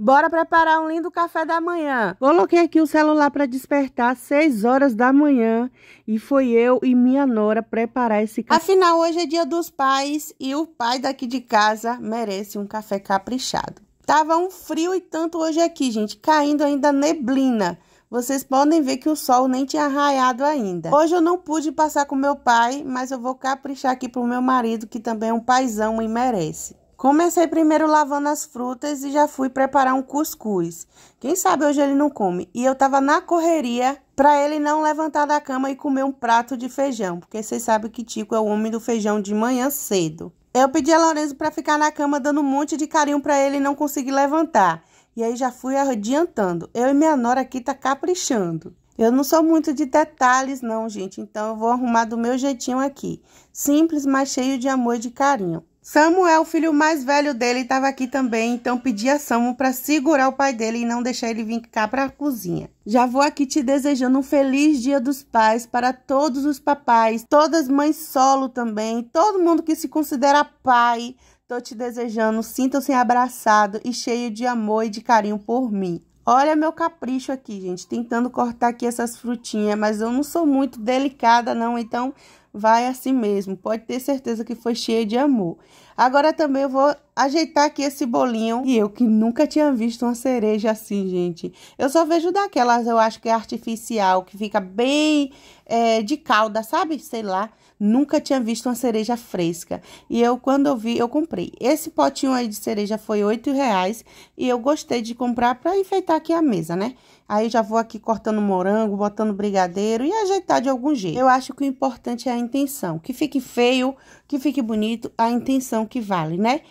Bora preparar um lindo café da manhã. Coloquei aqui o celular para despertar às 6 horas da manhã e foi eu e minha nora preparar esse café. Afinal, hoje é dia dos pais e o pai daqui de casa merece um café caprichado. Tava um frio e tanto hoje aqui, gente, caindo ainda neblina. Vocês podem ver que o sol nem tinha raiado ainda. Hoje eu não pude passar com meu pai, mas eu vou caprichar aqui pro meu marido, que também é um paizão e merece. Comecei primeiro lavando as frutas e já fui preparar um cuscuz. Quem sabe hoje ele não come. E eu tava na correria para ele não levantar da cama e comer um prato de feijão, porque vocês sabem que Tico é o homem do feijão de manhã cedo. Eu pedi a Lorenzo para ficar na cama dando um monte de carinho para ele e não conseguir levantar. E aí já fui adiantando. Eu e minha nora aqui tá caprichando. Eu não sou muito de detalhes, não, gente. Então eu vou arrumar do meu jeitinho aqui. Simples, mas cheio de amor e de carinho. Samuel, o filho mais velho dele, estava aqui também, então pedi a Samuel para segurar o pai dele e não deixar ele vir cá para a cozinha. Já vou aqui te desejando um feliz Dia dos Pais para todos os papais, todas as mães solo também, todo mundo que se considera pai. Tô te desejando, sintam-se abraçado e cheio de amor e de carinho por mim. Olha meu capricho aqui, gente, tentando cortar aqui essas frutinhas, mas eu não sou muito delicada não, então vai assim mesmo. Pode ter certeza que foi cheia de amor. Agora também eu vou ajeitar aqui esse bolinho. E eu que nunca tinha visto uma cereja assim, gente. Eu só vejo daquelas, eu acho que é artificial, que fica bem é, de calda, sabe? Sei lá. Nunca tinha visto uma cereja fresca. E eu, quando eu vi, eu comprei. Esse potinho aí de cereja foi R$ reais e eu gostei de comprar para enfeitar aqui a mesa, né? Aí já vou aqui cortando morango, botando brigadeiro e ajeitar de algum jeito. Eu acho que o importante é a intenção. Que fique feio, que fique bonito, a intenção que vale, né?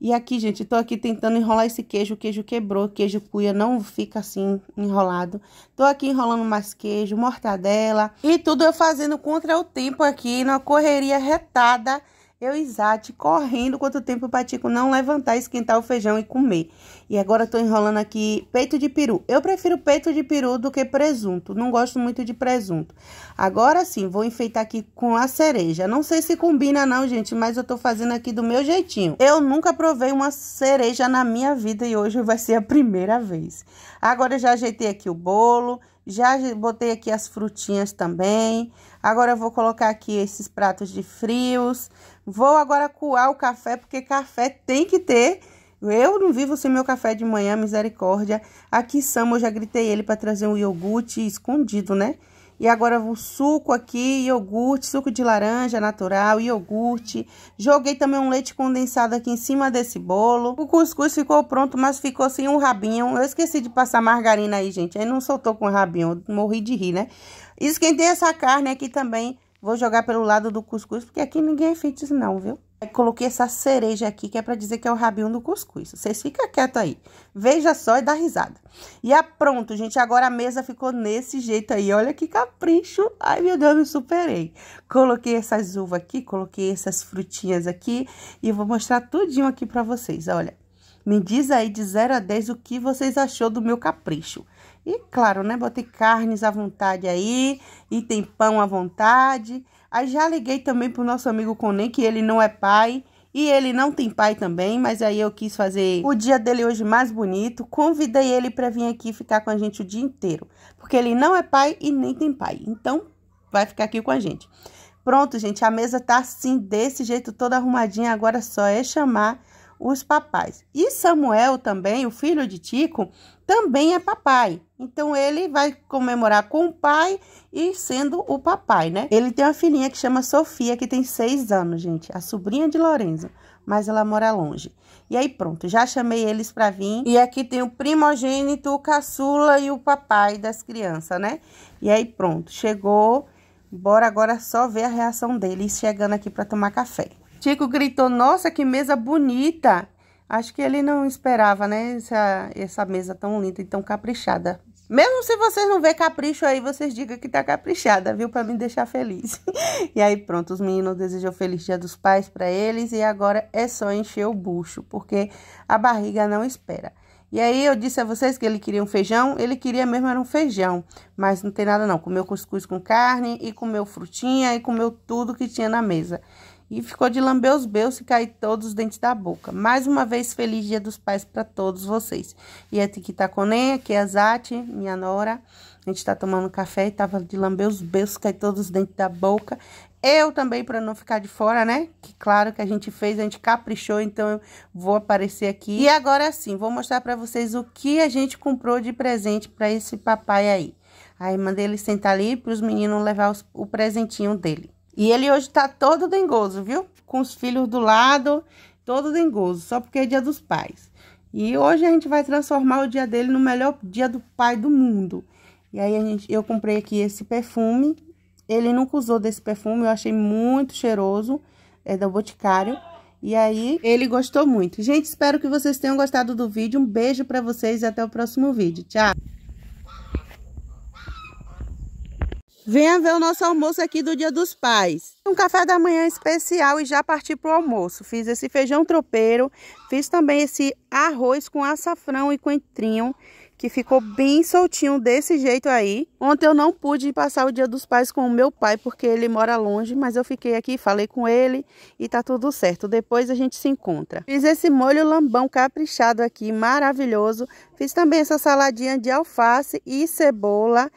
E aqui, gente, tô aqui tentando enrolar esse queijo, o queijo quebrou, queijo cuia não fica assim enrolado. Tô aqui enrolando mais queijo, mortadela e tudo eu fazendo contra o tempo aqui, numa correria retada eu e correndo quanto tempo para Tico não levantar, esquentar o feijão e comer. E agora estou enrolando aqui peito de peru. Eu prefiro peito de peru do que presunto. Não gosto muito de presunto. Agora sim, vou enfeitar aqui com a cereja. Não sei se combina não, gente, mas eu estou fazendo aqui do meu jeitinho. Eu nunca provei uma cereja na minha vida e hoje vai ser a primeira vez. Agora eu já ajeitei aqui o bolo. Já botei aqui as frutinhas também. Agora eu vou colocar aqui esses pratos de frios. Vou agora coar o café, porque café tem que ter. Eu não vivo sem meu café de manhã, misericórdia. Aqui, Sam, eu já gritei ele para trazer um iogurte escondido, né? E agora o suco aqui, iogurte, suco de laranja natural, iogurte. Joguei também um leite condensado aqui em cima desse bolo. O cuscuz ficou pronto, mas ficou sem um rabinho. Eu esqueci de passar margarina aí, gente. Aí não soltou com rabinho, morri de rir, né? Esquentei essa carne aqui também Vou jogar pelo lado do cuscuz, porque aqui ninguém é fitness não, viu? Aí, coloquei essa cereja aqui, que é para dizer que é o rabinho do cuscuz. Vocês ficam quietos aí. Veja só e dá risada. E é pronto, gente. Agora a mesa ficou nesse jeito aí. Olha que capricho. Ai, meu Deus, me superei. Coloquei essas uvas aqui, coloquei essas frutinhas aqui. E vou mostrar tudinho aqui para vocês, olha. Me diz aí de 0 a 10 o que vocês achou do meu capricho. E claro, né? Botei carnes à vontade aí e tem pão à vontade. Aí já liguei também pro nosso amigo Conen, que ele não é pai. E ele não tem pai também, mas aí eu quis fazer o dia dele hoje mais bonito. Convidei ele para vir aqui ficar com a gente o dia inteiro, porque ele não é pai e nem tem pai. Então, vai ficar aqui com a gente. Pronto, gente, a mesa tá assim, desse jeito, toda arrumadinha. Agora só é chamar os papais. E Samuel também, o filho de Tico, também é papai. Então ele vai comemorar com o pai e sendo o papai, né? Ele tem uma filhinha que chama Sofia, que tem seis anos, gente, a sobrinha de Lorenzo, mas ela mora longe. E aí pronto, já chamei eles para vir. E aqui tem o primogênito, o caçula e o papai das crianças, né? E aí pronto, chegou. Bora agora só ver a reação deles chegando aqui para tomar café. Tico gritou: Nossa, que mesa bonita! Acho que ele não esperava, né? Essa, essa mesa tão linda e tão caprichada. Mesmo se vocês não vê capricho aí, vocês digam que tá caprichada, viu? Para me deixar feliz. e aí, pronto, os meninos desejam feliz dia dos pais para eles e agora é só encher o bucho, porque a barriga não espera. E aí eu disse a vocês que ele queria um feijão, ele queria mesmo era um feijão, mas não tem nada não, comeu cuscuz com carne e comeu frutinha e comeu tudo que tinha na mesa e ficou de lamber os beus e cair todos os dentes da boca. Mais uma vez, feliz dia dos pais para todos vocês. E a é Tiquitaconem, aqui é a Zati, minha nora. A gente tá tomando café e tava de lamber os beus, cair todos os dentes da boca. Eu também, para não ficar de fora, né? Que claro que a gente fez, a gente caprichou, então eu vou aparecer aqui. E agora sim, vou mostrar para vocês o que a gente comprou de presente para esse papai aí. Aí mandei ele sentar ali para os meninos levar os, o presentinho dele. E ele hoje tá todo dengoso, viu? Com os filhos do lado, todo dengoso, só porque é dia dos pais. E hoje a gente vai transformar o dia dele no melhor dia do pai do mundo. E aí a gente, eu comprei aqui esse perfume. Ele nunca usou desse perfume, eu achei muito cheiroso. É da Boticário. E aí ele gostou muito. Gente, espero que vocês tenham gostado do vídeo. Um beijo para vocês e até o próximo vídeo. Tchau! Venha ver o nosso almoço aqui do Dia dos Pais. Um café da manhã especial e já parti para o almoço. Fiz esse feijão tropeiro, fiz também esse arroz com açafrão e coentrinho, que ficou bem soltinho desse jeito aí. Ontem eu não pude passar o Dia dos Pais com o meu pai, porque ele mora longe, mas eu fiquei aqui, falei com ele e tá tudo certo. Depois a gente se encontra. Fiz esse molho lambão caprichado aqui, maravilhoso. Fiz também essa saladinha de alface e cebola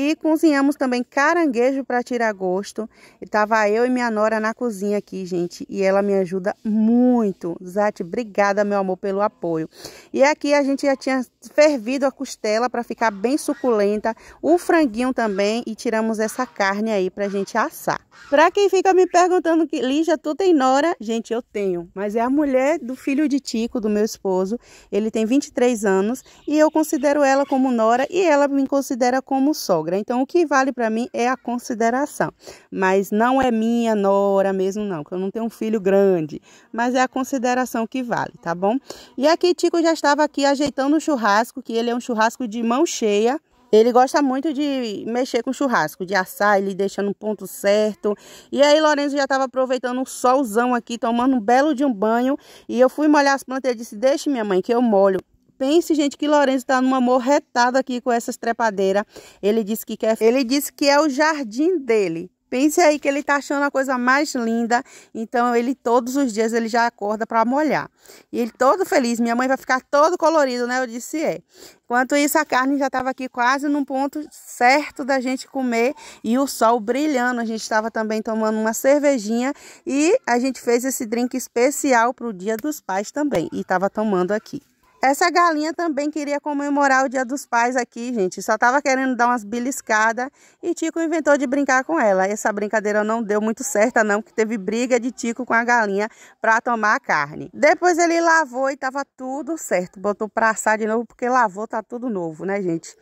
e cozinhamos também caranguejo para tirar gosto. Estava eu e minha nora na cozinha aqui, gente. E ela me ajuda muito. Zati, obrigada, meu amor, pelo apoio. E aqui a gente já tinha fervido a costela para ficar bem suculenta. O franguinho também. E tiramos essa carne aí a gente assar. Para quem fica me perguntando que Lígia, tu tem nora? Gente, eu tenho. Mas é a mulher do filho de Tico, do meu esposo. Ele tem 23 anos. E eu considero ela como nora. E ela me considera como sogra sogra. Então, o que vale para mim é a consideração. Mas não é minha nora mesmo, não, que eu não tenho um filho grande. Mas é a consideração que vale, tá bom? E aqui, Tico já estava aqui ajeitando o churrasco, que ele é um churrasco de mão cheia. Ele gosta muito de mexer com churrasco, de assar, ele deixa no ponto certo. E aí Lourenço já estava aproveitando um solzão aqui, tomando um belo de um banho. E eu fui molhar as plantas e disse, deixe minha mãe que eu molho. Pense, gente, que Lourenço está numa morretada aqui com essas trepadeiras. Ele disse que quer. Ele disse que é o jardim dele. Pense aí que ele tá achando a coisa mais linda, então ele todos os dias ele já acorda para molhar. E ele todo feliz, minha mãe vai ficar todo colorido, né? Eu disse é. Enquanto isso a carne já estava aqui quase num ponto certo da gente comer e o sol brilhando. A gente estava também tomando uma cervejinha e a gente fez esse drink especial para o Dia dos Pais também e estava tomando aqui. Essa galinha também queria comemorar o Dia dos Pais aqui, gente. Só tava querendo dar umas beliscadas e Tico inventou de brincar com ela. Essa brincadeira não deu muito certo, não, que teve briga de Tico com a galinha para tomar a carne. Depois ele lavou e tava tudo certo. Botou para assar de novo, porque lavou, tá tudo novo, né, gente?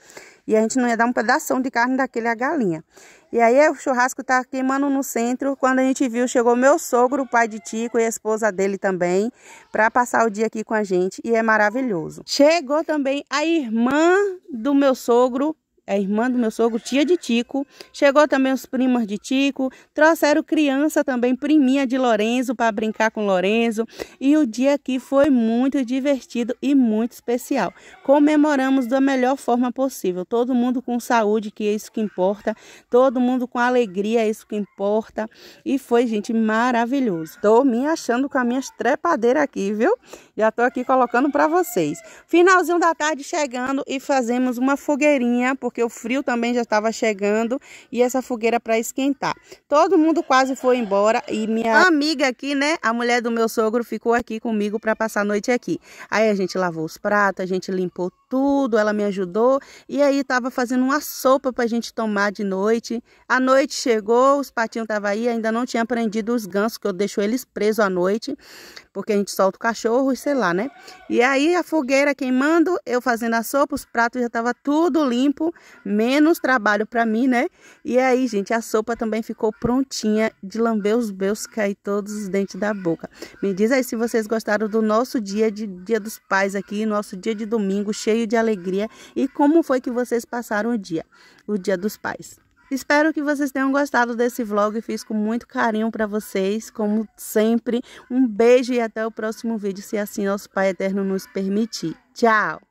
E a gente não ia dar um pedaço de carne daquele à galinha. E aí o churrasco tá queimando no centro. Quando a gente viu, chegou meu sogro, o pai de Tico e a esposa dele também, para passar o dia aqui com a gente e é maravilhoso. Chegou também a irmã do meu sogro, a é irmã do meu sogro, tia de Tico. Chegou também os primos de Tico. Trouxeram criança também, priminha de Lorenzo, para brincar com Lorenzo. E o dia aqui foi muito divertido e muito especial. Comemoramos da melhor forma possível. Todo mundo com saúde, que é isso que importa. Todo mundo com alegria, é isso que importa. E foi, gente, maravilhoso. Tô me achando com a minha trepadeiras aqui, viu? Já tô aqui colocando para vocês. Finalzinho da tarde chegando e fazemos uma fogueirinha, porque porque o frio também já estava chegando e essa fogueira para esquentar. Todo mundo quase foi embora e minha amiga aqui, né, a mulher do meu sogro ficou aqui comigo para passar a noite aqui. Aí a gente lavou os pratos, a gente limpou tudo, ela me ajudou. E aí estava fazendo uma sopa para a gente tomar de noite. A noite chegou, os patinhos estavam aí, ainda não tinha prendido os gansos, que eu deixo eles presos à noite, porque a gente solta o cachorro e sei lá, né? E aí a fogueira queimando, eu fazendo a sopa, os pratos já estavam tudo limpo, menos trabalho para mim, né? E aí, gente, a sopa também ficou prontinha de lamber os beus, cair todos os dentes da boca. Me diz aí se vocês gostaram do nosso dia de Dia dos Pais aqui, nosso dia de domingo cheio cheio de alegria e como foi que vocês passaram o dia, o Dia dos Pais. Espero que vocês tenham gostado desse vlog, fiz com muito carinho para vocês, como sempre. Um beijo e até o próximo vídeo, se assim nosso Pai Eterno nos permitir. Tchau!